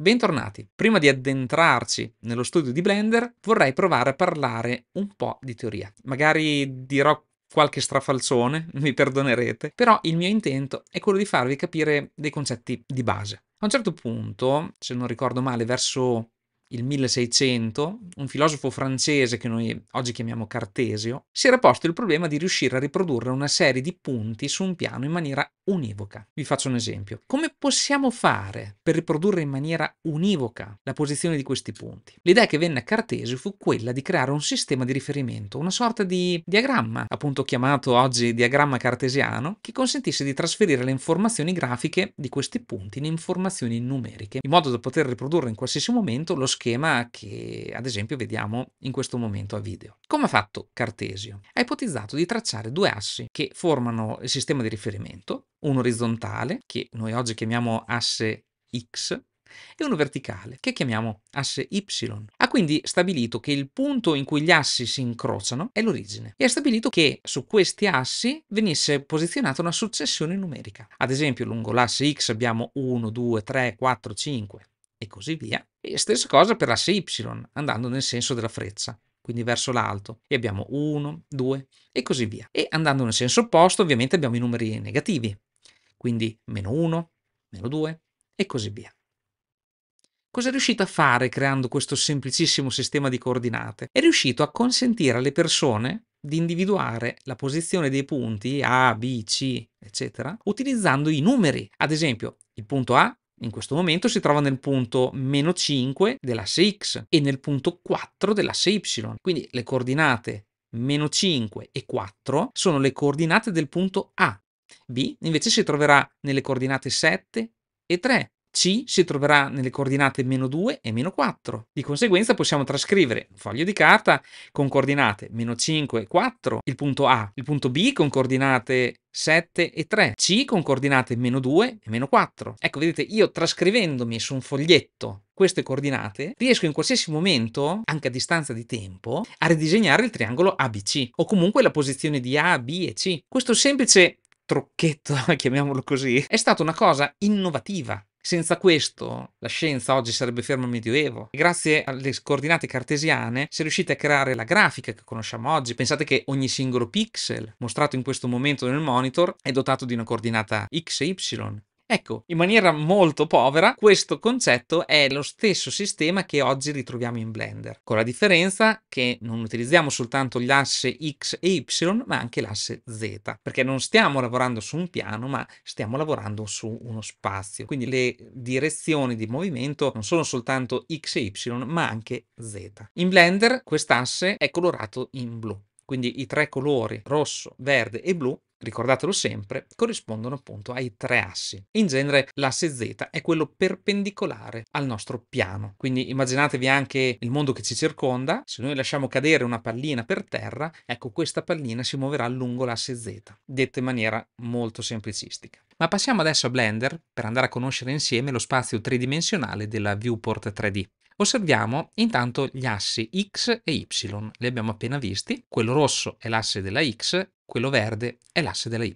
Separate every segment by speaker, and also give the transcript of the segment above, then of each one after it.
Speaker 1: Bentornati! Prima di addentrarci nello studio di Blender vorrei provare a parlare un po' di teoria. Magari dirò qualche strafalzone, mi perdonerete, però il mio intento è quello di farvi capire dei concetti di base. A un certo punto, se non ricordo male, verso il 1600, un filosofo francese che noi oggi chiamiamo Cartesio, si era posto il problema di riuscire a riprodurre una serie di punti su un piano in maniera univoca. Vi faccio un esempio. Come possiamo fare per riprodurre in maniera univoca la posizione di questi punti? L'idea che venne a Cartesio fu quella di creare un sistema di riferimento, una sorta di diagramma, appunto chiamato oggi diagramma cartesiano, che consentisse di trasferire le informazioni grafiche di questi punti in informazioni numeriche, in modo da poter riprodurre in qualsiasi momento lo schema che ad esempio vediamo in questo momento a video. Come ha fatto Cartesio? Ha ipotizzato di tracciare due assi che formano il sistema di riferimento, uno orizzontale che noi oggi chiamiamo asse X e uno verticale che chiamiamo asse Y. Ha quindi stabilito che il punto in cui gli assi si incrociano è l'origine e ha stabilito che su questi assi venisse posizionata una successione numerica. Ad esempio lungo l'asse X abbiamo 1, 2, 3, 4, 5 e così via. E stessa cosa per l'asse Y, andando nel senso della freccia, quindi verso l'alto. E abbiamo 1, 2 e così via. E andando nel senso opposto, ovviamente abbiamo i numeri negativi, quindi meno 1, meno 2 e così via. Cosa è riuscito a fare creando questo semplicissimo sistema di coordinate? È riuscito a consentire alle persone di individuare la posizione dei punti A, B, C, eccetera, utilizzando i numeri. Ad esempio, il punto A in questo momento si trova nel punto meno 5 dell'asse x e nel punto 4 dell'asse y. Quindi le coordinate meno 5 e 4 sono le coordinate del punto A. B invece si troverà nelle coordinate 7 e 3 c si troverà nelle coordinate meno 2 e meno 4. Di conseguenza possiamo trascrivere un foglio di carta con coordinate meno 5 e 4, il punto A, il punto B con coordinate 7 e 3, C con coordinate meno 2 e meno 4. Ecco, vedete, io trascrivendomi su un foglietto queste coordinate, riesco in qualsiasi momento, anche a distanza di tempo, a ridisegnare il triangolo ABC o comunque la posizione di A, B e C. Questo semplice trucchetto, chiamiamolo così, è stata una cosa innovativa senza questo la scienza oggi sarebbe ferma al Medioevo. Grazie alle coordinate cartesiane si è riusciti a creare la grafica che conosciamo oggi. Pensate che ogni singolo pixel mostrato in questo momento nel monitor è dotato di una coordinata x e y Ecco, in maniera molto povera, questo concetto è lo stesso sistema che oggi ritroviamo in Blender, con la differenza che non utilizziamo soltanto l'asse X e Y, ma anche l'asse Z, perché non stiamo lavorando su un piano, ma stiamo lavorando su uno spazio. Quindi le direzioni di movimento non sono soltanto X e Y, ma anche Z. In Blender quest'asse è colorato in blu quindi i tre colori rosso, verde e blu ricordatelo sempre, corrispondono appunto ai tre assi. In genere l'asse Z è quello perpendicolare al nostro piano. Quindi immaginatevi anche il mondo che ci circonda, se noi lasciamo cadere una pallina per terra, ecco questa pallina si muoverà lungo l'asse Z, detta in maniera molto semplicistica. Ma passiamo adesso a Blender per andare a conoscere insieme lo spazio tridimensionale della viewport 3D. Osserviamo intanto gli assi X e Y, li abbiamo appena visti, quello rosso è l'asse della X quello verde è l'asse della y.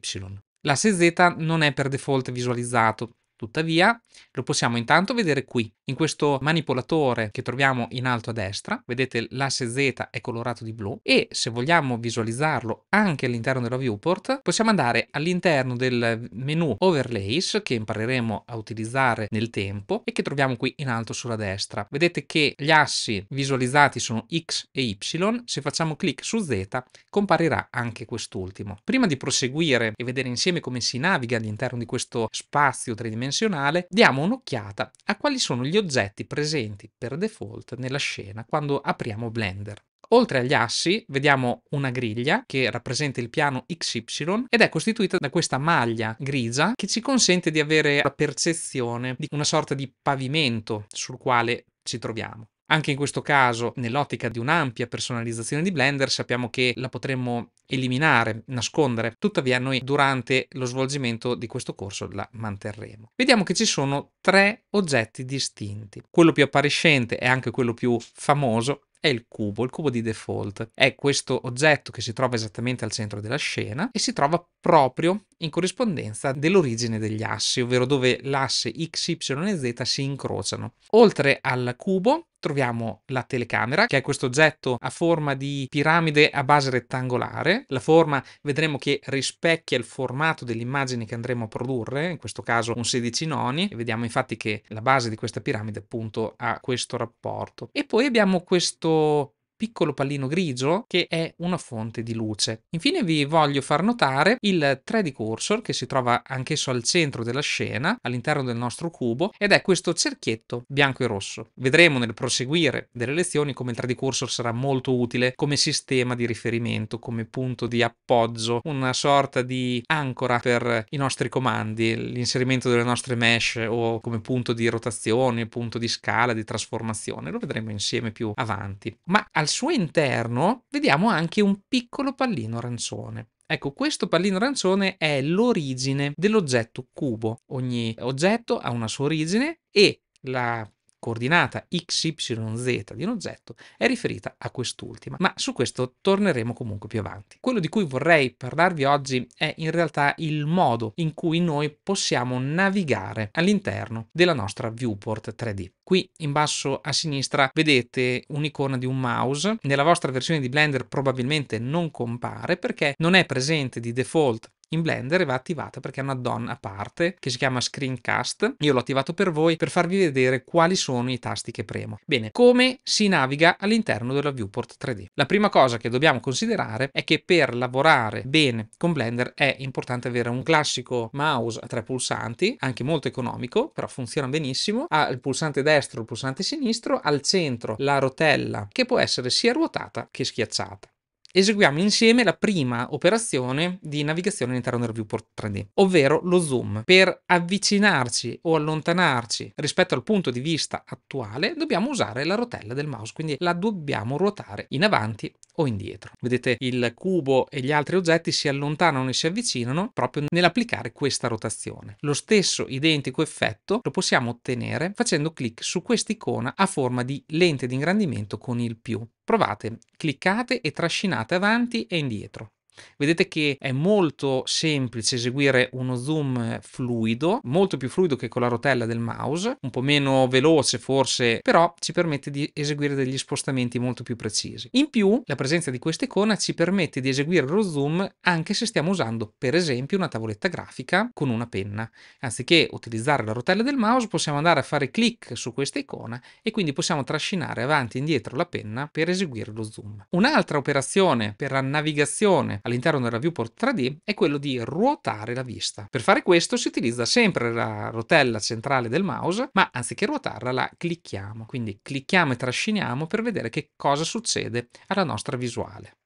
Speaker 1: L'asse z non è per default visualizzato, Tuttavia, lo possiamo intanto vedere qui, in questo manipolatore che troviamo in alto a destra, vedete l'asse Z è colorato di blu e se vogliamo visualizzarlo anche all'interno della viewport, possiamo andare all'interno del menu Overlays che impareremo a utilizzare nel tempo e che troviamo qui in alto sulla destra. Vedete che gli assi visualizzati sono X e Y, se facciamo clic su Z comparirà anche quest'ultimo. Prima di proseguire e vedere insieme come si naviga all'interno di questo spazio tridimensionale, tridimensionale, diamo un'occhiata a quali sono gli oggetti presenti per default nella scena quando apriamo Blender. Oltre agli assi vediamo una griglia che rappresenta il piano XY ed è costituita da questa maglia grigia che ci consente di avere la percezione di una sorta di pavimento sul quale ci troviamo. Anche in questo caso, nell'ottica di un'ampia personalizzazione di Blender, sappiamo che la potremmo eliminare, nascondere, tuttavia noi durante lo svolgimento di questo corso la manterremo. Vediamo che ci sono tre oggetti distinti. Quello più appariscente e anche quello più famoso è il cubo, il cubo di default. È questo oggetto che si trova esattamente al centro della scena e si trova proprio in corrispondenza dell'origine degli assi, ovvero dove l'asse x, y e z si incrociano. Oltre al cubo troviamo la telecamera, che è questo oggetto a forma di piramide a base rettangolare. La forma vedremo che rispecchia il formato dell'immagine che andremo a produrre, in questo caso un 16 noni, e vediamo infatti che la base di questa piramide appunto ha questo rapporto. E poi abbiamo questo piccolo pallino grigio che è una fonte di luce. Infine vi voglio far notare il 3D cursor che si trova anch'esso al centro della scena, all'interno del nostro cubo, ed è questo cerchietto bianco e rosso. Vedremo nel proseguire delle lezioni come il 3D cursor sarà molto utile come sistema di riferimento, come punto di appoggio, una sorta di ancora per i nostri comandi, l'inserimento delle nostre mesh o come punto di rotazione, punto di scala, di trasformazione. Lo vedremo insieme più avanti. Ma al al suo interno vediamo anche un piccolo pallino arancione. Ecco, questo pallino arancione è l'origine dell'oggetto cubo. Ogni oggetto ha una sua origine e la coordinata xyz di un oggetto è riferita a quest'ultima, ma su questo torneremo comunque più avanti. Quello di cui vorrei parlarvi oggi è in realtà il modo in cui noi possiamo navigare all'interno della nostra viewport 3D. Qui in basso a sinistra vedete un'icona di un mouse, nella vostra versione di Blender probabilmente non compare perché non è presente di default in Blender e va attivata perché è una DON a parte che si chiama Screencast. Io l'ho attivato per voi per farvi vedere quali sono i tasti che premo. Bene, come si naviga all'interno della viewport 3D? La prima cosa che dobbiamo considerare è che per lavorare bene con Blender è importante avere un classico mouse a tre pulsanti, anche molto economico, però funziona benissimo. Ha il pulsante destro, il pulsante sinistro, al centro la rotella che può essere sia ruotata che schiacciata eseguiamo insieme la prima operazione di navigazione all'interno del viewport 3D, ovvero lo zoom. Per avvicinarci o allontanarci rispetto al punto di vista attuale, dobbiamo usare la rotella del mouse, quindi la dobbiamo ruotare in avanti o indietro. Vedete il cubo e gli altri oggetti si allontanano e si avvicinano proprio nell'applicare questa rotazione. Lo stesso identico effetto lo possiamo ottenere facendo clic su quest'icona a forma di lente di ingrandimento con il più. Provate, cliccate e trascinate avanti e indietro. Vedete che è molto semplice eseguire uno zoom fluido, molto più fluido che con la rotella del mouse, un po' meno veloce forse, però ci permette di eseguire degli spostamenti molto più precisi. In più, la presenza di questa icona ci permette di eseguire lo zoom anche se stiamo usando per esempio una tavoletta grafica con una penna. Anziché utilizzare la rotella del mouse, possiamo andare a fare clic su questa icona e quindi possiamo trascinare avanti e indietro la penna per eseguire lo zoom. Un'altra operazione per la navigazione all'interno della viewport 3D è quello di ruotare la vista. Per fare questo si utilizza sempre la rotella centrale del mouse, ma anziché ruotarla la clicchiamo, quindi clicchiamo e trasciniamo per vedere che cosa succede alla nostra visuale.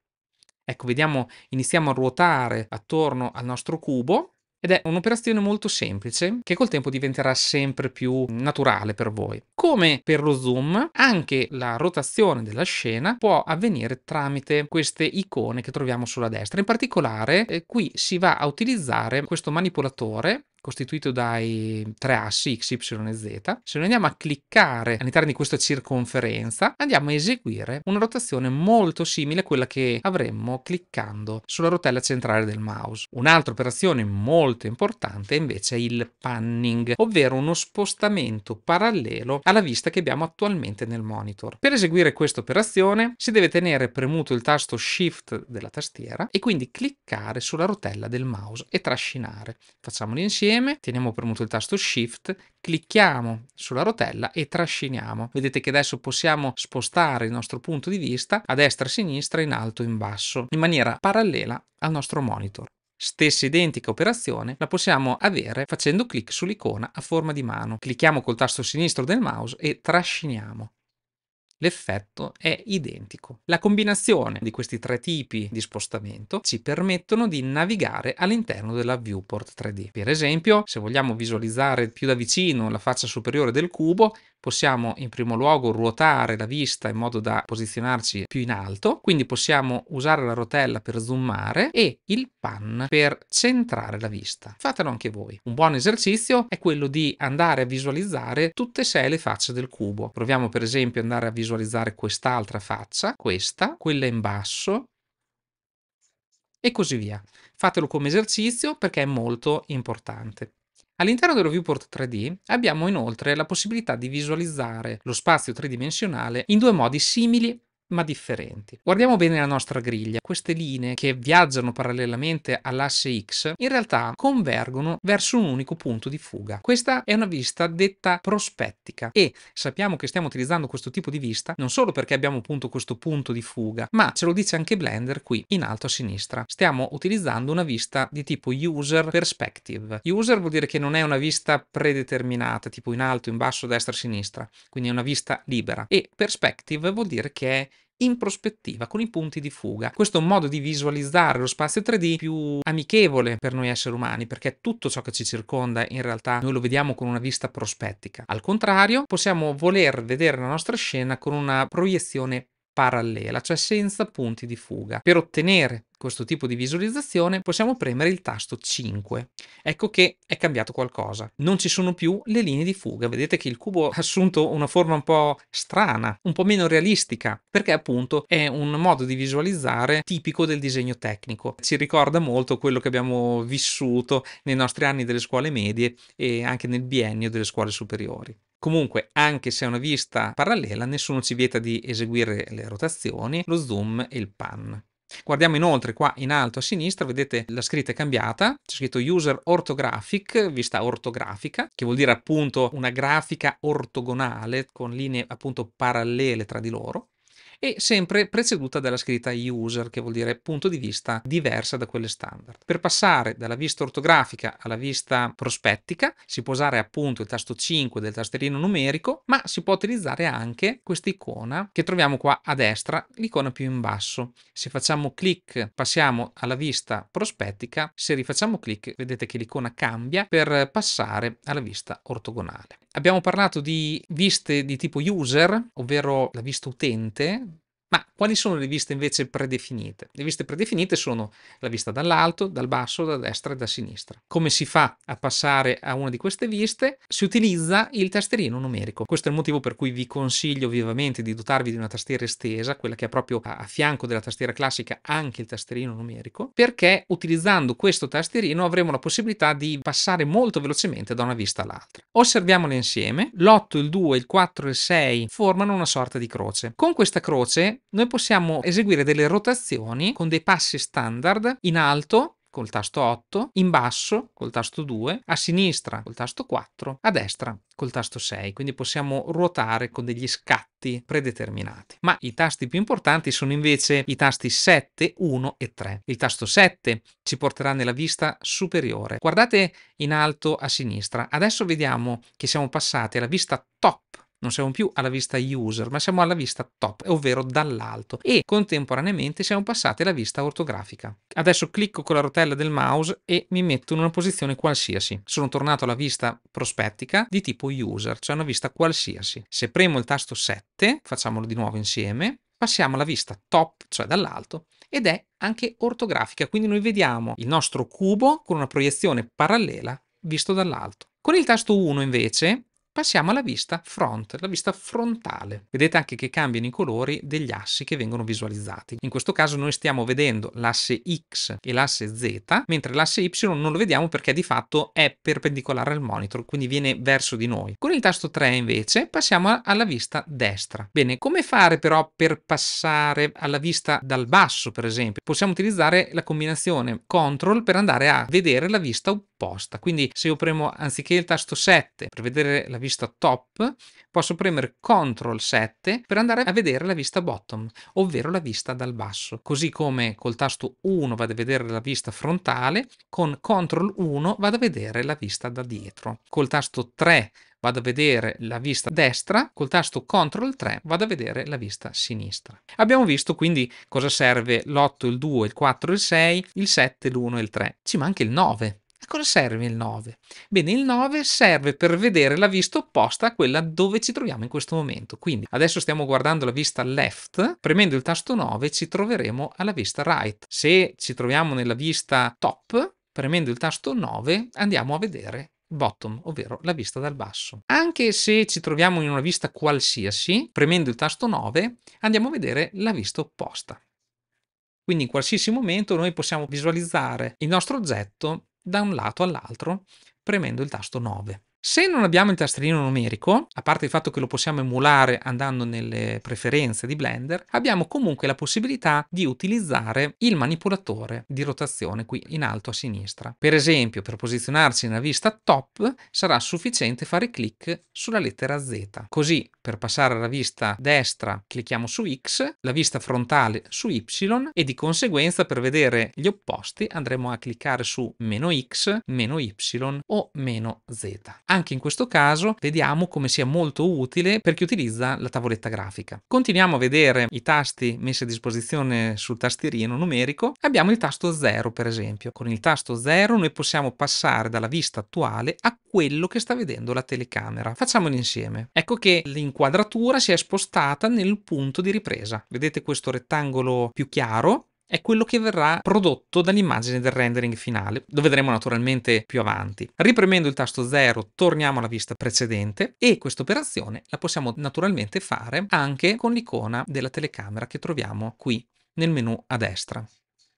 Speaker 1: Ecco, vediamo, iniziamo a ruotare attorno al nostro cubo ed è un'operazione molto semplice che col tempo diventerà sempre più naturale per voi. Come per lo zoom, anche la rotazione della scena può avvenire tramite queste icone che troviamo sulla destra. In particolare, eh, qui si va a utilizzare questo manipolatore costituito dai tre assi x, y e z. Se noi andiamo a cliccare all'interno di questa circonferenza, andiamo a eseguire una rotazione molto simile a quella che avremmo cliccando sulla rotella centrale del mouse. Un'altra operazione molto importante è invece il panning, ovvero uno spostamento parallelo alla vista che abbiamo attualmente nel monitor. Per eseguire questa operazione si deve tenere premuto il tasto Shift della tastiera e quindi cliccare sulla rotella del mouse e trascinare. Facciamolo insieme insieme, teniamo premuto il tasto Shift, clicchiamo sulla rotella e trasciniamo. Vedete che adesso possiamo spostare il nostro punto di vista a destra, a sinistra, in alto e in basso, in maniera parallela al nostro monitor. Stessa identica operazione la possiamo avere facendo clic sull'icona a forma di mano. Clicchiamo col tasto sinistro del mouse e trasciniamo. L'effetto è identico. La combinazione di questi tre tipi di spostamento ci permettono di navigare all'interno della viewport 3D. Per esempio, se vogliamo visualizzare più da vicino la faccia superiore del cubo, Possiamo in primo luogo ruotare la vista in modo da posizionarci più in alto, quindi possiamo usare la rotella per zoomare e il pan per centrare la vista. Fatelo anche voi. Un buon esercizio è quello di andare a visualizzare tutte e sei le facce del cubo. Proviamo per esempio andare a visualizzare quest'altra faccia, questa, quella in basso, e così via. Fatelo come esercizio perché è molto importante. All'interno dello viewport 3D abbiamo inoltre la possibilità di visualizzare lo spazio tridimensionale in due modi simili ma differenti. Guardiamo bene la nostra griglia. Queste linee che viaggiano parallelamente all'asse X in realtà convergono verso un unico punto di fuga. Questa è una vista detta prospettica e sappiamo che stiamo utilizzando questo tipo di vista non solo perché abbiamo appunto questo punto di fuga, ma ce lo dice anche Blender qui in alto a sinistra. Stiamo utilizzando una vista di tipo user perspective. User vuol dire che non è una vista predeterminata, tipo in alto, in basso, destra, sinistra, quindi è una vista libera e perspective vuol dire che è in prospettiva con i punti di fuga. Questo è un modo di visualizzare lo spazio 3D più amichevole per noi esseri umani perché tutto ciò che ci circonda in realtà noi lo vediamo con una vista prospettica. Al contrario, possiamo voler vedere la nostra scena con una proiezione parallela, cioè senza punti di fuga. Per ottenere questo tipo di visualizzazione possiamo premere il tasto 5. Ecco che è cambiato qualcosa. Non ci sono più le linee di fuga. Vedete che il cubo ha assunto una forma un po' strana, un po' meno realistica, perché appunto è un modo di visualizzare tipico del disegno tecnico. Ci ricorda molto quello che abbiamo vissuto nei nostri anni delle scuole medie e anche nel biennio delle scuole superiori. Comunque, anche se è una vista parallela, nessuno ci vieta di eseguire le rotazioni, lo zoom e il pan. Guardiamo inoltre qua in alto a sinistra, vedete la scritta è cambiata, c'è scritto user orthographic, vista ortografica, che vuol dire appunto una grafica ortogonale con linee appunto parallele tra di loro e sempre preceduta dalla scritta user, che vuol dire punto di vista diversa da quelle standard. Per passare dalla vista ortografica alla vista prospettica si può usare appunto il tasto 5 del tasterino numerico, ma si può utilizzare anche questa icona che troviamo qua a destra, l'icona più in basso. Se facciamo clic passiamo alla vista prospettica, se rifacciamo clic vedete che l'icona cambia per passare alla vista ortogonale. Abbiamo parlato di viste di tipo user, ovvero la vista utente, ma quali sono le viste invece predefinite? Le viste predefinite sono la vista dall'alto, dal basso, da destra e da sinistra. Come si fa a passare a una di queste viste? Si utilizza il tastierino numerico. Questo è il motivo per cui vi consiglio vivamente di dotarvi di una tastiera estesa, quella che ha proprio a fianco della tastiera classica anche il tastierino numerico, perché utilizzando questo tastierino avremo la possibilità di passare molto velocemente da una vista all'altra. Osserviamole insieme. L'8, il 2, il 4 e il 6 formano una sorta di croce. Con questa croce noi possiamo eseguire delle rotazioni con dei passi standard in alto col tasto 8, in basso col tasto 2, a sinistra col tasto 4, a destra col tasto 6, quindi possiamo ruotare con degli scatti predeterminati. Ma i tasti più importanti sono invece i tasti 7, 1 e 3. Il tasto 7 ci porterà nella vista superiore. Guardate in alto a sinistra, adesso vediamo che siamo passati alla vista top non siamo più alla vista user, ma siamo alla vista top, ovvero dall'alto, e contemporaneamente siamo passati alla vista ortografica. Adesso clicco con la rotella del mouse e mi metto in una posizione qualsiasi. Sono tornato alla vista prospettica di tipo user, cioè una vista qualsiasi. Se premo il tasto 7, facciamolo di nuovo insieme, passiamo alla vista top, cioè dall'alto, ed è anche ortografica, quindi noi vediamo il nostro cubo con una proiezione parallela visto dall'alto. Con il tasto 1 invece Passiamo alla vista front, la vista frontale. Vedete anche che cambiano i colori degli assi che vengono visualizzati. In questo caso noi stiamo vedendo l'asse X e l'asse Z, mentre l'asse Y non lo vediamo perché di fatto è perpendicolare al monitor, quindi viene verso di noi. Con il tasto 3 invece passiamo alla vista destra. Bene, come fare però per passare alla vista dal basso, per esempio? Possiamo utilizzare la combinazione CTRL per andare a vedere la vista apposta. Quindi se io premo anziché il tasto 7 per vedere la vista top, posso premere CTRL 7 per andare a vedere la vista bottom, ovvero la vista dal basso. Così come col tasto 1 vado a vedere la vista frontale, con CTRL 1 vado a vedere la vista da dietro. Col tasto 3 vado a vedere la vista destra, col tasto CTRL 3 vado a vedere la vista sinistra. Abbiamo visto quindi cosa serve l'8, il 2, il 4, il 6, il 7, l'1 e il 3. Ci manca il 9. A cosa serve il 9? Bene, il 9 serve per vedere la vista opposta a quella dove ci troviamo in questo momento. Quindi adesso stiamo guardando la vista left, premendo il tasto 9 ci troveremo alla vista right. Se ci troviamo nella vista top, premendo il tasto 9 andiamo a vedere bottom, ovvero la vista dal basso. Anche se ci troviamo in una vista qualsiasi, premendo il tasto 9 andiamo a vedere la vista opposta. Quindi in qualsiasi momento noi possiamo visualizzare il nostro oggetto da un lato all'altro premendo il tasto 9. Se non abbiamo il tasterino numerico, a parte il fatto che lo possiamo emulare andando nelle preferenze di Blender, abbiamo comunque la possibilità di utilizzare il manipolatore di rotazione qui in alto a sinistra. Per esempio, per posizionarci nella vista top sarà sufficiente fare clic sulla lettera Z. Così, per passare alla vista destra, clicchiamo su X, la vista frontale su Y e di conseguenza per vedere gli opposti andremo a cliccare su meno X, meno Y o meno Z. Anche in questo caso vediamo come sia molto utile per chi utilizza la tavoletta grafica. Continuiamo a vedere i tasti messi a disposizione sul tastierino numerico. Abbiamo il tasto 0 per esempio. Con il tasto 0 noi possiamo passare dalla vista attuale a quello che sta vedendo la telecamera. Facciamolo insieme. Ecco che l'inquadratura si è spostata nel punto di ripresa. Vedete questo rettangolo più chiaro? è quello che verrà prodotto dall'immagine del rendering finale. Lo vedremo naturalmente più avanti. Ripremendo il tasto 0 torniamo alla vista precedente e questa operazione la possiamo naturalmente fare anche con l'icona della telecamera che troviamo qui nel menu a destra.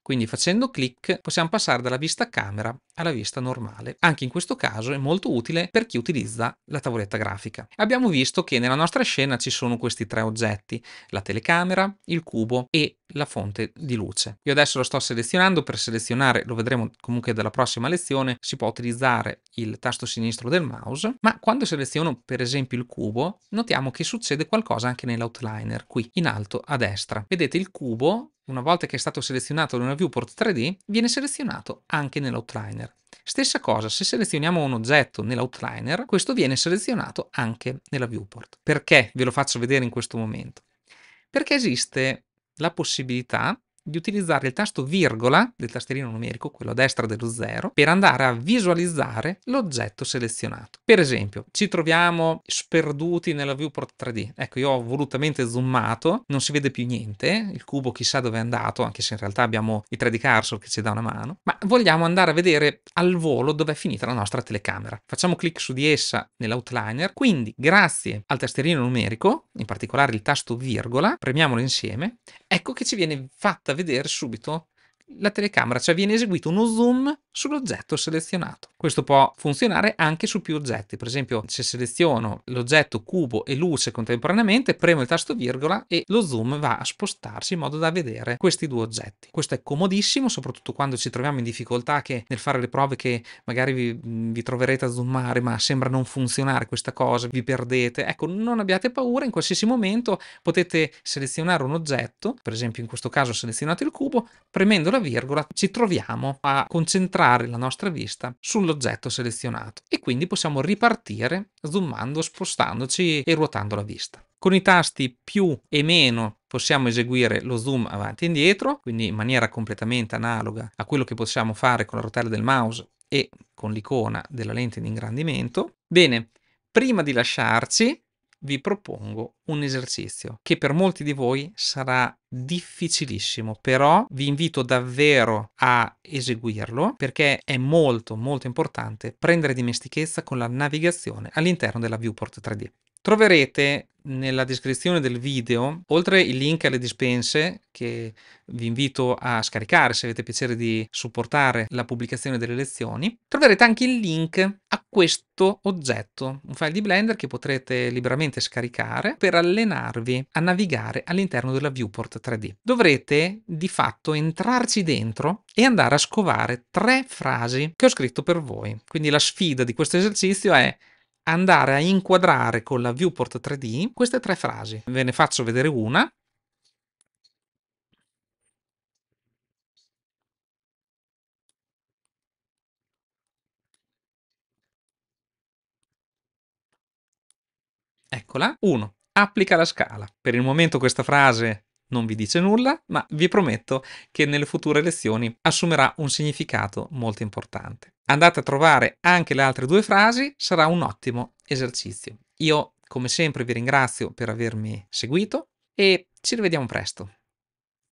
Speaker 1: Quindi facendo clic possiamo passare dalla vista camera alla vista normale. Anche in questo caso è molto utile per chi utilizza la tavoletta grafica. Abbiamo visto che nella nostra scena ci sono questi tre oggetti, la telecamera, il cubo e la fonte di luce. Io adesso lo sto selezionando, per selezionare, lo vedremo comunque dalla prossima lezione, si può utilizzare il tasto sinistro del mouse, ma quando seleziono per esempio il cubo, notiamo che succede qualcosa anche nell'outliner, qui in alto a destra. Vedete il cubo una volta che è stato selezionato da una viewport 3D, viene selezionato anche nell'outliner. Stessa cosa, se selezioniamo un oggetto nell'outliner, questo viene selezionato anche nella viewport. Perché ve lo faccio vedere in questo momento? Perché esiste la possibilità di utilizzare il tasto virgola del tastierino numerico, quello a destra dello 0, per andare a visualizzare l'oggetto selezionato. Per esempio, ci troviamo sperduti nella viewport 3D. Ecco, io ho volutamente zoomato, non si vede più niente, il cubo chissà dove è andato, anche se in realtà abbiamo i 3D cursor che ci dà una mano, ma vogliamo andare a vedere al volo dove è finita la nostra telecamera. Facciamo clic su di essa nell'outliner, quindi grazie al tastierino numerico, in particolare il tasto virgola, premiamolo insieme, ecco che ci viene fatta vedere subito la telecamera, cioè viene eseguito uno zoom sull'oggetto selezionato. Questo può funzionare anche su più oggetti, per esempio se seleziono l'oggetto cubo e luce contemporaneamente, premo il tasto virgola e lo zoom va a spostarsi in modo da vedere questi due oggetti. Questo è comodissimo, soprattutto quando ci troviamo in difficoltà che nel fare le prove che magari vi, mm, vi troverete a zoomare ma sembra non funzionare questa cosa, vi perdete. Ecco, non abbiate paura, in qualsiasi momento potete selezionare un oggetto, per esempio in questo caso selezionate il cubo, premendo la virgola ci troviamo a concentrare la nostra vista sull'oggetto selezionato e quindi possiamo ripartire zoomando, spostandoci e ruotando la vista. Con i tasti più e meno possiamo eseguire lo zoom avanti e indietro, quindi in maniera completamente analoga a quello che possiamo fare con la rotella del mouse e con l'icona della lente di ingrandimento. Bene, prima di lasciarci vi propongo un esercizio che per molti di voi sarà difficilissimo, però vi invito davvero a eseguirlo perché è molto molto importante prendere dimestichezza con la navigazione all'interno della viewport 3D. Troverete nella descrizione del video, oltre il link alle dispense che vi invito a scaricare se avete piacere di supportare la pubblicazione delle lezioni, troverete anche il link a questo oggetto, un file di Blender che potrete liberamente scaricare per allenarvi a navigare all'interno della viewport 3D. Dovrete di fatto entrarci dentro e andare a scovare tre frasi che ho scritto per voi. Quindi la sfida di questo esercizio è andare a inquadrare con la viewport 3D queste tre frasi. Ve ne faccio vedere una. Eccola, 1. Applica la scala. Per il momento questa frase non vi dice nulla, ma vi prometto che nelle future lezioni assumerà un significato molto importante. Andate a trovare anche le altre due frasi, sarà un ottimo esercizio. Io, come sempre, vi ringrazio per avermi seguito e ci rivediamo presto.